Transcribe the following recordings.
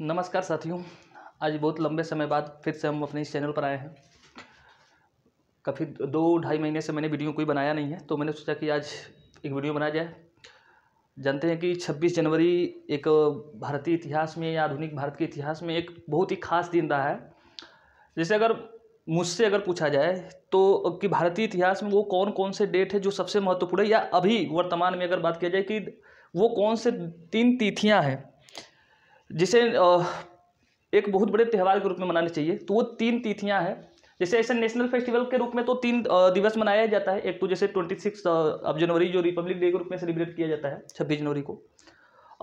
नमस्कार साथियों आज बहुत लंबे समय बाद फिर से हम अपने इस चैनल पर आए हैं काफ़ी दो ढाई महीने से मैंने वीडियो कोई बनाया नहीं है तो मैंने सोचा कि आज एक वीडियो बनाया जाए जानते हैं कि 26 जनवरी एक भारतीय इतिहास में या आधुनिक भारत के इतिहास में एक बहुत ही खास दिन रहा है जैसे अगर मुझसे अगर पूछा जाए तो कि भारतीय इतिहास में वो कौन कौन से डेट है जो सबसे महत्वपूर्ण है या अभी वर्तमान में अगर बात किया जाए कि वो कौन से तीन तिथियाँ हैं जिसे एक बहुत बड़े त्यौहार के रूप में मनाने चाहिए तो वो तीन तिथियाँ हैं जैसे ऐसे नेशनल फेस्टिवल के रूप में तो तीन दिवस मनाया जाता है एक तो जैसे ट्वेंटी सिक्स अब जनवरी जो रिपब्लिक डे के रूप में सेलिब्रेट किया जाता है छब्बीस जनवरी को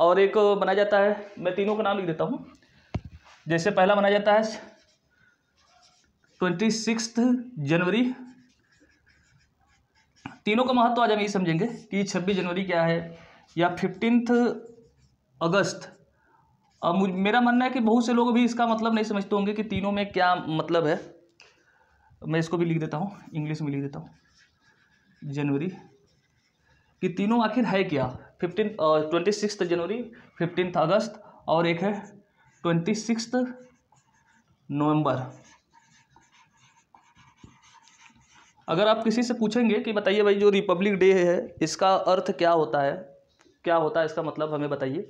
और एक मनाया जाता है मैं तीनों का नाम लिख देता हूँ जैसे पहला मनाया जाता है ट्वेंटी सिक्स जनवरी तीनों का महत्व तो आज हम ये समझेंगे कि छब्बीस जनवरी क्या है या फिफ्टींथ अगस्त अब मेरा मानना है कि बहुत से लोग भी इसका मतलब नहीं समझते होंगे कि तीनों में क्या मतलब है मैं इसको भी लिख देता हूँ इंग्लिश में लिख देता हूँ जनवरी कि तीनों आखिर है क्या फिफ्टीन ट्वेंटी सिक्स जनवरी फिफ्टीन अगस्त और एक है ट्वेंटी सिक्स नवम्बर अगर आप किसी से पूछेंगे कि बताइए भाई जो रिपब्लिक डे है इसका अर्थ क्या होता है क्या होता है इसका मतलब हमें बताइए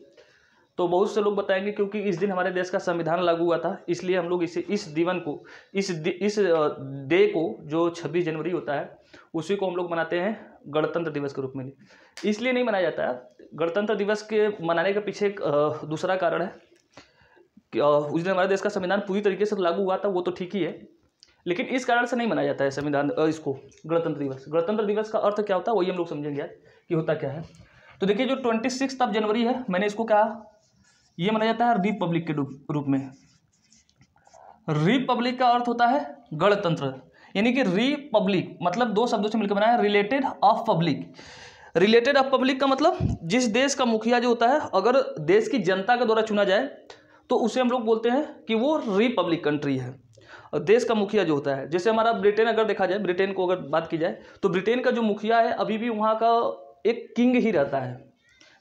तो बहुत से लोग बताएंगे क्योंकि इस दिन हमारे देश का संविधान लागू हुआ था इसलिए हम लोग इसे इस दिवन को इस दि, इस डे को जो 26 जनवरी होता है उसी को हम लोग मनाते हैं गणतंत्र दिवस के रूप में इसलिए नहीं मनाया जाता है गणतंत्र दिवस के मनाने के पीछे एक दूसरा कारण है कि उस दिन हमारे देश का संविधान पूरी तरीके से लागू हुआ था वो तो ठीक ही है लेकिन इस कारण से नहीं मनाया जाता है संविधान इसको गणतंत्र दिवस गणतंत्र दिवस का अर्थ क्या होता है वही हम लोग समझेंगे यार कि होता क्या है तो देखिए जो ट्वेंटी सिक्स जनवरी है मैंने इसको क्या ये माना जाता है रिपब्लिक के रूप में रिपब्लिक का अर्थ होता है गणतंत्र यानी कि रिपब्लिक मतलब दो शब्दों से मिलकर बना है related of public related of public का मतलब जिस देश का मुखिया जो होता है अगर देश की जनता के द्वारा चुना जाए तो उसे हम लोग बोलते हैं कि वो रिपब्लिक कंट्री है और देश का मुखिया जो होता है जैसे हमारा ब्रिटेन अगर देखा जाए ब्रिटेन को अगर बात की जाए तो ब्रिटेन का जो मुखिया है अभी भी वहाँ का एक किंग ही रहता है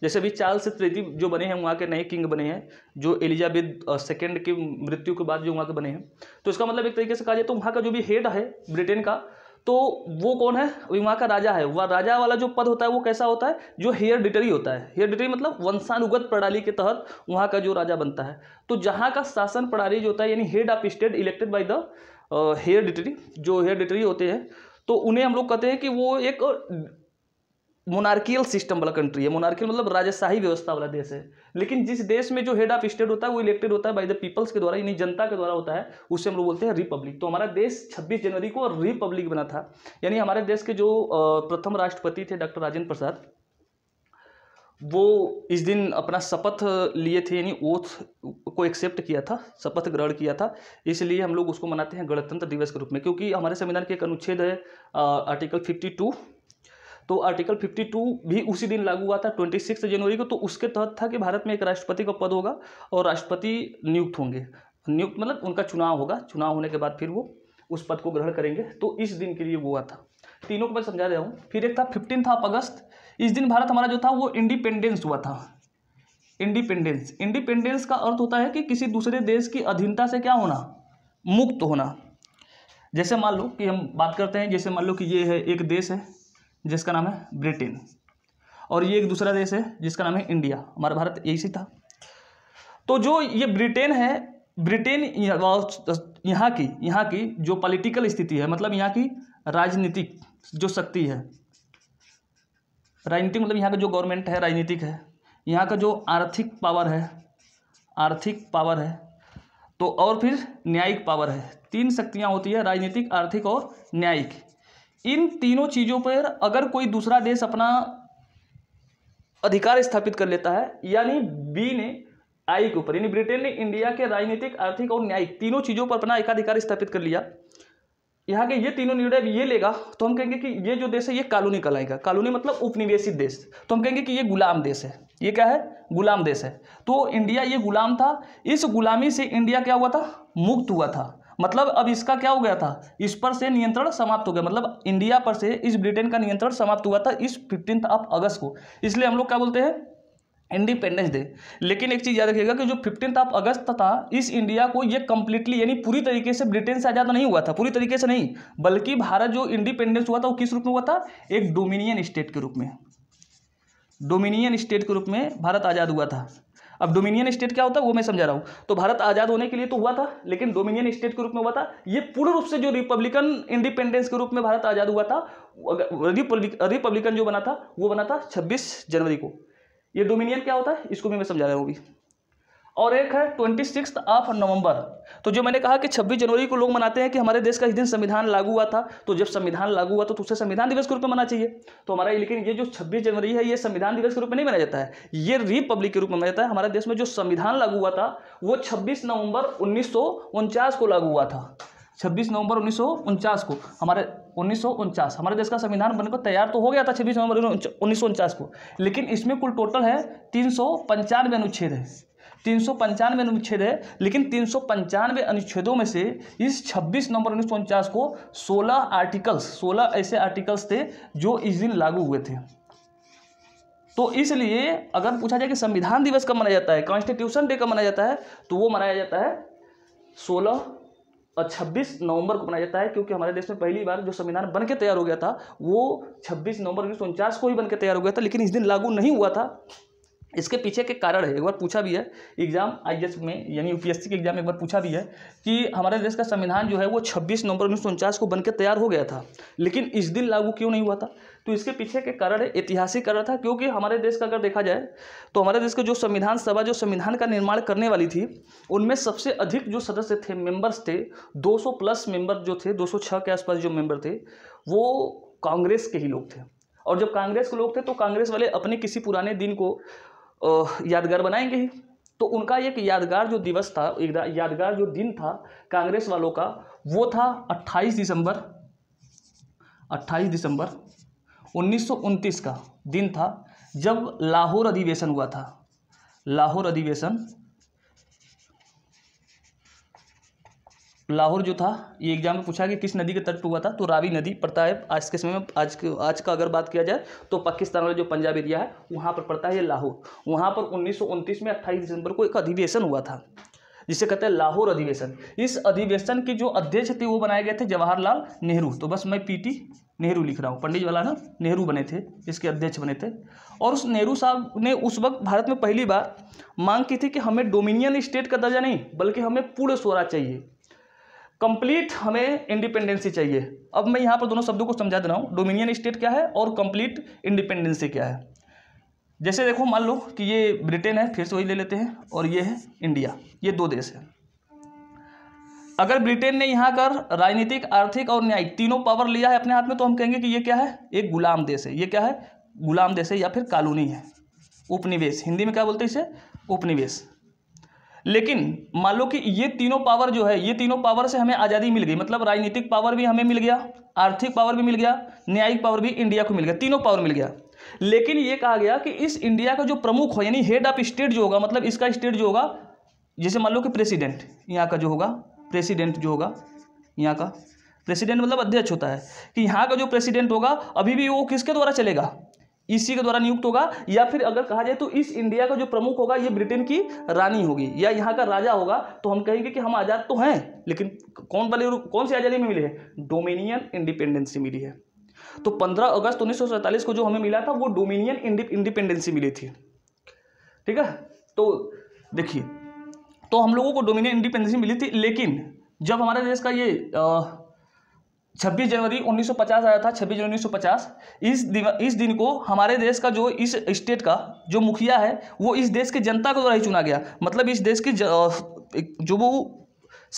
जैसे अभी चार्ल्स तृतीय जो बने हैं वहाँ के नए किंग बने हैं जो एलिजाबेथ सेकेंड की मृत्यु के बाद जो वहाँ के बने हैं तो इसका मतलब एक तरीके से कहा जाए तो वहाँ का जो भी हेड है ब्रिटेन का तो वो कौन है अभी वहाँ का राजा है वह राजा वाला जो पद होता है वो कैसा होता है जो हेयर डिटरी होता है हेयर डिटरी मतलब वंशानुगत प्रणाली के तहत वहाँ का जो राजा बनता है तो जहाँ का शासन प्रणाली जो होता है यानी head of state elected by the hereditary जो हेयर डिटरी होते हैं तो उन्हें हम लोग कहते हैं कि वो एक मोनार्कियल सिस्टम वाला कंट्री है मोनार्कियल मतलब राजशाही व्यवस्था वाला देश है लेकिन जिस देश में जो हेड ऑफ स्टेट होता है वो इलेक्टेड होता है बाय द पीपल्स के द्वारा यानी जनता के द्वारा होता है उसे हम लोग बोलते हैं रिपब्लिक तो हमारा देश 26 जनवरी को रिपब्लिक बना था यानी हमारे देश के जो प्रथम राष्ट्रपति थे डॉक्टर राजेंद्र प्रसाद वो इस दिन अपना शपथ लिए थे यानी ओथ को एक्सेप्ट किया था शपथ ग्रहण किया था इसलिए हम लोग उसको मनाते हैं गणतंत्र दिवस के रूप में क्योंकि हमारे संविधान के एक अनुच्छेद है आर्टिकल फिफ्टी टू तो आर्टिकल 52 भी उसी दिन लागू हुआ था 26 जनवरी को तो उसके तहत था कि भारत में एक राष्ट्रपति का पद होगा और राष्ट्रपति नियुक्त होंगे नियुक्त मतलब उनका चुनाव होगा चुनाव होने के बाद फिर वो उस पद को ग्रहण करेंगे तो इस दिन के लिए वो हुआ था तीनों को मैं समझा रहा हूँ फिर एक था फिफ्टीन था अगस्त इस दिन भारत हमारा जो था वो इंडिपेंडेंस हुआ था इंडिपेंडेंस इंडिपेंडेंस का अर्थ होता है कि किसी दूसरे देश की अधीनता से क्या होना मुक्त होना जैसे मान लो कि हम बात करते हैं जैसे मान लो कि ये है एक देश है जिसका नाम है ब्रिटेन और ये एक दूसरा देश है जिसका नाम है इंडिया हमारा भारत यही था तो जो ये ब्रिटेन है ब्रिटेन यहाँ की यहाँ की जो पॉलिटिकल स्थिति है मतलब यहाँ की राजनीतिक जो शक्ति है राजनीतिक मतलब यहाँ का जो गवर्नमेंट है राजनीतिक है यहाँ का जो आर्थिक पावर है आर्थिक पावर है तो और फिर न्यायिक पावर है तीन शक्तियाँ होती है राजनीतिक आर्थिक और न्यायिक इन तीनों चीज़ों पर अगर कोई दूसरा देश अपना अधिकार स्थापित कर लेता है यानी बी ने आई के ऊपर यानी ब्रिटेन ने इंडिया के राजनीतिक आर्थिक और न्यायिक तीनों चीज़ों पर अपना एकाधिकार स्थापित कर लिया यहाँ के ये तीनों निर्णय ये लेगा तो हम कहेंगे कि ये जो देश है ये कॉलोनी कहलाएगा कॉलोनी मतलब उपनिवेशित देश तो हम कहेंगे कि ये गुलाम देश है ये क्या है गुलाम देश है तो इंडिया ये गुलाम था इस गुलामी से इंडिया क्या हुआ था मुक्त हुआ था मतलब अब इसका क्या हो गया था इस पर से नियंत्रण समाप्त हो गया मतलब इंडिया पर से इस ब्रिटेन का नियंत्रण समाप्त हुआ था इस फिफ्टींथ ऑफ अगस्त को इसलिए हम लोग क्या बोलते हैं इंडिपेंडेंस डे लेकिन एक चीज़ याद रखिएगा कि जो फिफ्टींथ ऑफ अगस्त था इस इंडिया को ये कंप्लीटली यानी पूरी तरीके से ब्रिटेन से आज़ाद नहीं हुआ था पूरी तरीके से नहीं बल्कि भारत जो इंडिपेंडेंस हुआ था वो किस रूप में हुआ था एक डोमिनियन स्टेट के रूप में डोमिनियन स्टेट के रूप में भारत आज़ाद हुआ था अब डोमिनियन स्टेट क्या होता है वो मैं समझा रहा हूँ तो भारत आज़ाद होने के लिए तो हुआ था लेकिन डोमिनियन स्टेट के रूप में हुआ था ये पूर्ण रूप से जो रिपब्लिकन इंडिपेंडेंस के रूप में भारत आज़ाद हुआ था रिपब्लिकन जो बना था वो बना था छब्बीस जनवरी को ये डोमिनियन क्या होता है इसको भी मैं समझा रहा हूँ अभी और एक है ट्वेंटी सिक्स ऑफ नवंबर तो जो मैंने कहा कि छब्बीस जनवरी को लोग मनाते हैं कि हमारे देश का इस दिन संविधान लागू हुआ था तो जब संविधान लागू हुआ तो उसे संविधान दिवस के रूप में मनाना चाहिए तो हमारा लेकिन ये जो छब्बीस जनवरी है ये संविधान दिवस के रूप में नहीं मनाया जाता है ये रिपब्लिक के रूप में मनाया जाता है हमारे देश में जो संविधान लागू हुआ था वो छब्बीस नवंबर उन्नीस को लागू हुआ था छब्बीस नवंबर उन्नीस को हमारे उन्नीस हमारे देश का संविधान बनकर तैयार तो हो गया था छब्बीस नवंबर उन्नीस को लेकिन इसमें कुल टोटल है तीन अनुच्छेद है तीन सौ पंचानवे अनुच्छेद है लेकिन तीन सौ पंचानवे अनुच्छेदों में से इस छब्बीस नवंबर उन्नीस सौ उनचास को सोलह आर्टिकल्स सोलह ऐसे आर्टिकल्स थे जो इस दिन लागू हुए थे तो इसलिए अगर पूछा जाए कि संविधान दिवस कब मनाया जाता है कॉन्स्टिट्यूशन डे कब मनाया जाता है तो वो मनाया जाता है सोलह और छब्बीस नवंबर को मनाया जाता है क्योंकि हमारे देश में पहली बार जो संविधान बन के तैयार हो गया था वो छब्बीस नवंबर उन्नीस सौ उनचास को ही बन के तैयार हो गया था लेकिन इस दिन लागू नहीं हुआ था इसके पीछे के कारण है एक बार पूछा भी है एग्जाम आई में यानी यूपीएससी के एग्जाम में एक बार पूछा भी है कि हमारे देश का संविधान जो है वो 26 नवंबर उन्नीस को बनकर तैयार हो गया था लेकिन इस दिन लागू क्यों नहीं हुआ था तो इसके पीछे के कारण है ऐतिहासिक कारण था क्योंकि हमारे देश का अगर देखा जाए तो हमारे देश का जो संविधान सभा जो संविधान का निर्माण करने वाली थी उनमें सबसे अधिक जो सदस्य थे मेम्बर्स थे दो प्लस मेंबर जो थे दो के आसपास जो मेम्बर थे वो कांग्रेस के ही लोग थे और जब कांग्रेस के लोग थे तो कांग्रेस वाले अपने किसी पुराने दिन को यादगार बनाएंगे ही तो उनका एक यादगार जो दिवस था एक यादगार जो दिन था कांग्रेस वालों का वो था 28 दिसंबर 28 दिसंबर उन्नीस का दिन था जब लाहौर अधिवेशन हुआ था लाहौर अधिवेशन लाहौर जो था ये एग्जाम में पूछा कि किस नदी के तट पर हुआ था तो रावी नदी पड़ता है आज के समय में आज के आज का अगर बात किया जाए तो पाकिस्तान वाला जो पंजाब एरिया है वहाँ पर पड़ता है लाहौर वहाँ पर उन्नीस में अट्ठाईस दिसंबर को एक अधिवेशन हुआ था जिसे कहते हैं लाहौर अधिवेशन इस अधिवेशन के जो अध्यक्ष थे वो बनाए गए थे जवाहरलाल नेहरू तो बस मैं पी नेहरू लिख रहा हूँ पंडित जवाहरलाल नेहरू बने थे इसके अध्यक्ष बने थे और उस नेहरू साहब ने उस वक्त भारत में पहली बार मांग की थी कि हमें डोमिनियन स्टेट का दर्जा नहीं बल्कि हमें पूर्ण स्वराज चाहिए कंप्लीट हमें इंडिपेंडेंसी चाहिए अब मैं यहाँ पर दोनों शब्दों को समझा दे रहा हूँ डोमिनियन स्टेट क्या है और कंप्लीट इंडिपेंडेंसी क्या है जैसे देखो मान लो कि ये ब्रिटेन है फिर से वही ले लेते हैं और ये है इंडिया ये दो देश है अगर ब्रिटेन ने यहाँ कर राजनीतिक आर्थिक और न्यायिक तीनों पावर लिया है अपने हाथ में तो हम कहेंगे कि ये क्या है एक गुलाम देश है ये क्या है गुलाम देश है या फिर कॉलोनी है उपनिवेश हिंदी में क्या बोलते हैं इसे उपनिवेश लेकिन मान लो कि ये तीनों पावर जो है ये तीनों पावर से हमें आज़ादी मिल गई मतलब राजनीतिक पावर भी हमें मिल गया आर्थिक पावर भी मिल गया न्यायिक पावर भी इंडिया को मिल गया तीनों पावर मिल गया लेकिन ये कहा गया कि इस इंडिया का जो प्रमुख हो यानी हेड ऑफ स्टेट जो होगा मतलब इसका स्टेट जो होगा जैसे मान लो कि प्रेसिडेंट यहाँ का जो होगा प्रेसिडेंट जो होगा यहाँ का प्रेसिडेंट मतलब अध्यक्ष होता है कि यहाँ का जो प्रेसिडेंट होगा अभी भी वो किसके द्वारा चलेगा इसी के द्वारा नियुक्त होगा या फिर अगर कहा जाए तो इस इंडिया का जो प्रमुख होगा ये ब्रिटेन की रानी होगी या यहाँ का राजा होगा तो हम कहेंगे कि हम आज़ाद तो हैं लेकिन कौन वाले कौन सी आज़ादी में मिली है डोमिनियन इंडिपेंडेंसी मिली है तो 15 अगस्त उन्नीस को जो हमें मिला था वो डोमिनियन इंडिपेंडेंसी मिली थी ठीक है तो देखिए तो हम लोगों को डोमिनियन इंडिपेंडेंसी मिली थी लेकिन जब हमारे देश का ये आ, 26 जनवरी 1950 आया था 26 जनवरी 1950 इस दिन इस दिन को हमारे देश का जो इस स्टेट का जो मुखिया है वो इस देश की जनता के द्वारा ही चुना गया मतलब इस देश की जो वो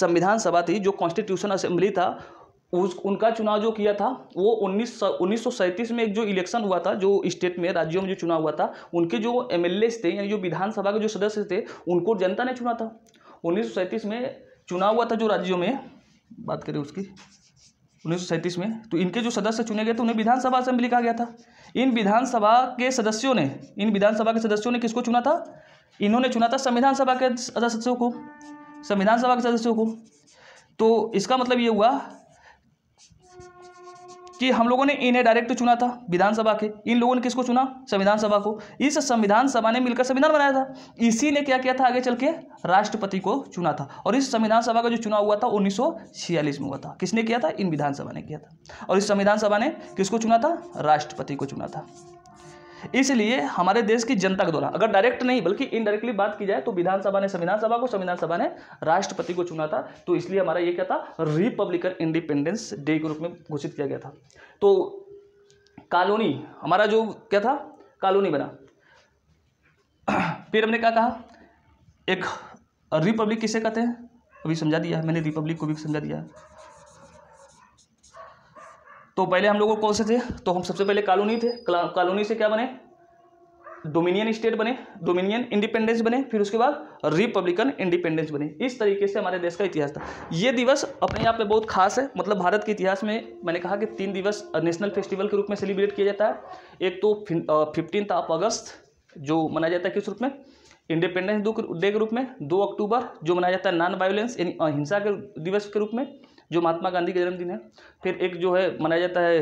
संविधान सभा थी जो कॉन्स्टिट्यूशन असेंबली था उस उनका चुनाव जो किया था वो उन्नीस उन्नीस में एक जो इलेक्शन हुआ था जो स्टेट में राज्यों में जो चुनाव हुआ था उनके जो एम थे यानी जो विधानसभा के जो सदस्य थे उनको जनता ने चुना था उन्नीस में चुनाव हुआ था जो राज्यों में बात करें उसकी उन्नीस में तो इनके जो सदस्य चुने गए थे उन्हें विधानसभा असेंबली कहा गया था इन विधानसभा के सदस्यों ने इन विधानसभा के सदस्यों ने किसको चुना था इन्होंने चुना था संविधान सभा के सदस्यों को संविधान सभा के सदस्यों को तो इसका मतलब ये हुआ कि हम लोगों ने इन्हें डायरेक्ट चुना था विधानसभा के इन लोगों ने किसको चुना संविधान सभा को इस संविधान सभा ने मिलकर संविधान बनाया था इसी ने क्या किया था आगे चल के राष्ट्रपति को चुना था और इस संविधान सभा का जो चुनाव हुआ था उन्नीस में हुआ था किसने किया था इन विधानसभा ने किया था और इस संविधान सभा ने किसको चुना था राष्ट्रपति को चुना था इसलिए हमारे देश की जनता के द्वारा अगर डायरेक्ट नहीं बल्कि इनडायरेक्टली बात की जाए तो विधानसभा ने संविधान सभा को संविधान सभा ने राष्ट्रपति को चुना था तो इसलिए हमारा ये क्या था रिपब्लिकन इंडिपेंडेंस डे के रूप में घोषित किया गया था तो कॉलोनी हमारा जो क्या था कॉलोनी बना फिर हमने क्या कहा एक रिपब्लिक किसे कहते हैं अभी समझा दिया मैंने रिपब्लिक को भी समझा दिया तो पहले हम लोग कौन से थे तो हम सबसे पहले कॉलोनी थे कॉलोनी से क्या बने डोमिनियन स्टेट बने डोमिनियन इंडिपेंडेंस बने फिर उसके बाद रिपब्लिकन इंडिपेंडेंस बने इस तरीके से हमारे देश का इतिहास था ये दिवस अपने आप में बहुत खास है मतलब भारत के इतिहास में मैंने कहा कि तीन दिवस नेशनल फेस्टिवल के रूप में सेलिब्रेट किया जाता है एक तो फिफ्टीन ऑफ अगस्त जो मनाया जाता है किस रूप में इंडिपेंडेंस डे के रूप में दो अक्टूबर जो मनाया जाता है नॉन वायलेंस हिंसा के दिवस के रूप में जो महात्मा गांधी का जन्मदिन है फिर एक जो है मनाया जाता है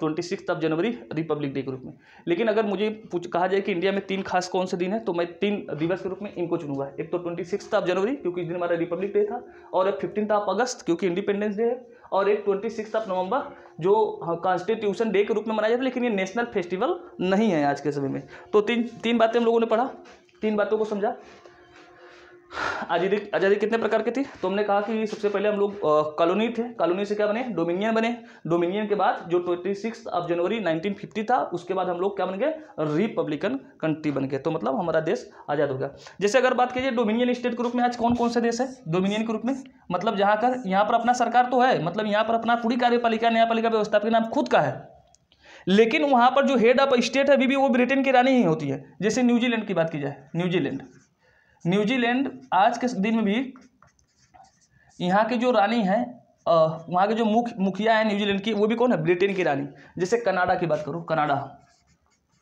twenty six of January republic day के रूप में लेकिन अगर मुझे पूछ कहा जाए कि इंडिया में तीन खास कौन से दिन है तो मैं तीन दिवस के रूप में इनको चुनूंगा एक तो ट्वेंटी सिक्स ऑफ जनवरी क्योंकि इस दिन हमारा रिपब्लिक डे था और एक फिफ्टीन ऑफ अगस्त क्योंकि इंडिपेंडेंस डे है और एक ट्वेंटी सिक्स ऑफ नवंबर जो कॉन्स्टिट्यूशन हाँ, डे के रूप में मनाया जाता है लेकिन ये नेशनल फेस्टिवल नहीं है आज के समय में तो तीन तीन बातें हम लोगों ने पढ़ा तीन बातों को समझा आजादी आज़ादी कितने प्रकार की थी तो हमने कहा कि सबसे पहले हम लोग कॉलोनी थे कॉलोनी से क्या बने डोमिनियन बने डोमिनियन के बाद जो ट्वेंटी सिक्स ऑफ जनवरी 1950 था उसके बाद हम लोग क्या बन गए रिपब्लिकन कंट्री बन गए तो मतलब हमारा देश आज़ाद हो गया जैसे अगर बात कीजिए डोमिनियन स्टेट के रूप में आज कौन कौन से देश है डोमिनियन के रूप में मतलब जहाँ कर यहाँ पर अपना सरकार तो है मतलब यहाँ पर अपना पूरी कार्यपालिका न्यायपालिका व्यवस्था के नाम खुद का है लेकिन वहाँ पर जो हेड ऑफ स्टेट है अभी भी वो ब्रिटेन की रानी ही होती है जैसे न्यूजीलैंड की बात की जाए न्यूजीलैंड न्यूजीलैंड आज के दिन में भी यहाँ की जो रानी है वहाँ के जो मुख्य मुखिया है न्यूजीलैंड की वो भी कौन है ब्रिटेन की रानी जैसे कनाडा की बात करो कनाडा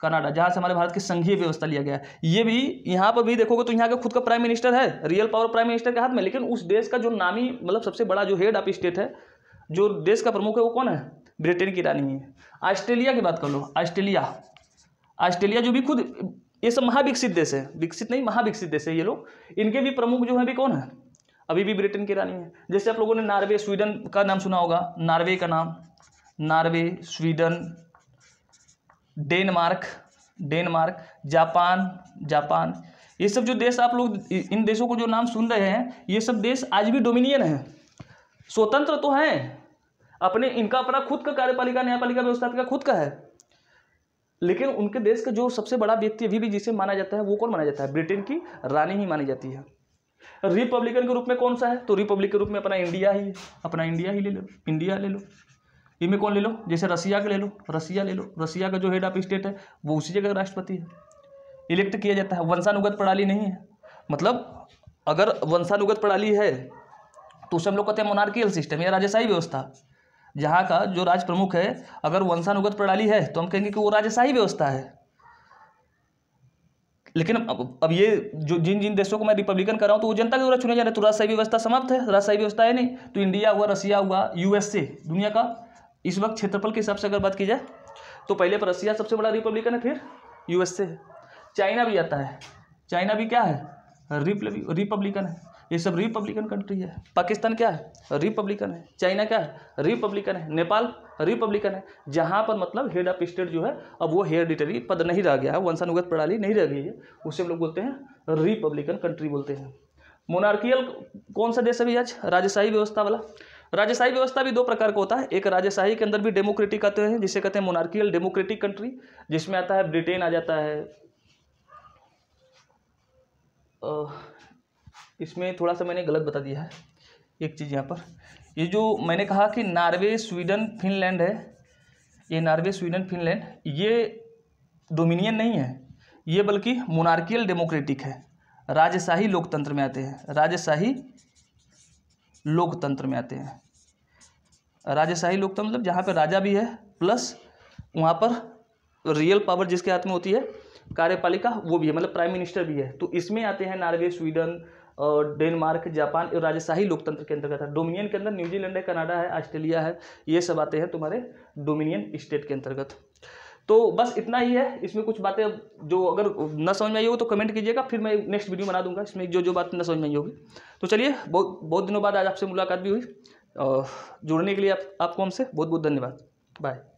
कनाडा जहाँ से हमारे भारत की संघीय व्यवस्था लिया गया ये भी यहाँ पर भी देखोगे तो यहाँ का खुद का प्राइम मिनिस्टर है रियल पावर प्राइम मिनिस्टर के हाथ में लेकिन उस देश का जो नामी मतलब सबसे बड़ा जो हेड ऑफ स्टेट है जो देश का प्रमुख है वो कौन है ब्रिटेन की रानी है ऑस्ट्रेलिया की बात कर लो ऑस्ट्रेलिया ऑस्ट्रेलिया जो भी खुद ये सब महाविकसित देश है विकसित नहीं महाविकसित देश है ये लोग इनके भी प्रमुख जो है भी कौन है अभी भी ब्रिटेन की रानी है जैसे आप लोगों ने नॉर्वे स्वीडन का नाम सुना होगा नॉर्वे का नाम Norway Sweden Denmark Denmark Japan Japan ये सब जो देश आप लोग इन देशों को जो नाम सुन रहे हैं ये सब देश आज भी डोमिनियन है स्वतंत्र तो हैं अपने इनका अपना खुद का कार्यपालिका न्यायपालिका व्यवस्था का खुद का है लेकिन उनके देश का जो सबसे बड़ा व्यक्ति अभी भी जिसे माना जाता है वो कौन माना जाता है ब्रिटेन की रानी ही मानी जाती है रिपब्लिकन के रूप में कौन सा है तो रिपब्लिक के रूप में अपना इंडिया ही अपना इंडिया ही ले लो इंडिया ले लो इनमें कौन ले लो जैसे रसिया का ले लो रसिया ले लो रसिया का जो हेड ऑफ स्टेट है वो उसी जगह राष्ट्रपति है इलेक्ट किया जाता है वंशानुगत प्रणाली नहीं है मतलब अगर वंशानुगत प्रणाली है तो उसे हम लोग कहते हैं मोनार्कियल सिस्टम या राजशाही व्यवस्था जहाँ का जो राज प्रमुख है अगर वंशानुगत प्रणाली है तो हम कहेंगे कि वो राजशाही व्यवस्था है लेकिन अब अब ये जो जिन जिन देशों को मैं रिपब्लिकन कर रहा हूँ तो वो जनता के द्वारा चुने जा रहे तो राजशाही व्यवस्था समाप्त है राजशाही व्यवस्था है नहीं तो इंडिया हुआ रसिया हुआ यूएसए दुनिया का इस वक्त क्षेत्रफल के हिसाब से अगर बात की जाए तो पहले पर रसिया सबसे बड़ा रिपब्लिकन है फिर यूएसए चाइना भी आता है चाइना भी क्या है रिपब्लिकन है ये सब रिपब्लिकन कंट्री है पाकिस्तान क्या है रिपब्लिकन है चाइना क्या है रिपब्लिकन है नेपाल रिपब्लिकन है जहाँ पर मतलब हेड ऑफ स्टेट जो है अब वो हेरिडिटरी पद नहीं रह गया है वंशानुगत प्रणाली नहीं रह गई है उसे हम लोग बोलते हैं रिपब्लिकन कंट्री बोलते हैं मोनार्कियल कौन सा देश अभी आज राजशाही व्यवस्था वाला राजशाही व्यवस्था भी दो प्रकार का होता है एक राजशाही के अंदर भी डेमोक्रेटिक आते हैं जिसे कहते हैं मोनार्कियल डेमोक्रेटिक कंट्री जिसमें आता है ब्रिटेन आ जाता है इसमें थोड़ा सा मैंने गलत बता दिया है एक चीज़ यहाँ पर ये जो मैंने कहा कि नॉर्वे स्वीडन फिनलैंड है ये नॉर्वे स्वीडन फिनलैंड ये डोमिनियन नहीं है ये बल्कि मोनार्कियल डेमोक्रेटिक है राजशाही लोकतंत्र में आते हैं राजशाही लोकतंत्र में आते हैं राजशाही लोकतंत्र मतलब जहाँ पर राजा भी है प्लस वहाँ पर रियल पावर जिसके हाथ में होती है कार्यपालिका वो भी है मतलब प्राइम मिनिस्टर भी है तो इसमें आते हैं नॉर्वे स्वीडन और डेनमार्क जापान और राजशाही लोकतंत्र के अंतर्गत है डोमिनियन के अंदर न्यूजीलैंड है कनाडा है ऑस्ट्रेलिया है ये सब आते हैं तुम्हारे डोमिनियन स्टेट के अंतर्गत तो बस इतना ही है इसमें कुछ बातें जो अगर न समझ में आई हो तो कमेंट कीजिएगा फिर मैं नेक्स्ट वीडियो बना दूंगा इसमें जो जो बात न समझ में आई होगी तो चलिए बहुत बहुत दिनों बाद आज आपसे मुलाकात भी हुई और जुड़ने के लिए आप, आपको हमसे बहुत बहुत धन्यवाद बाय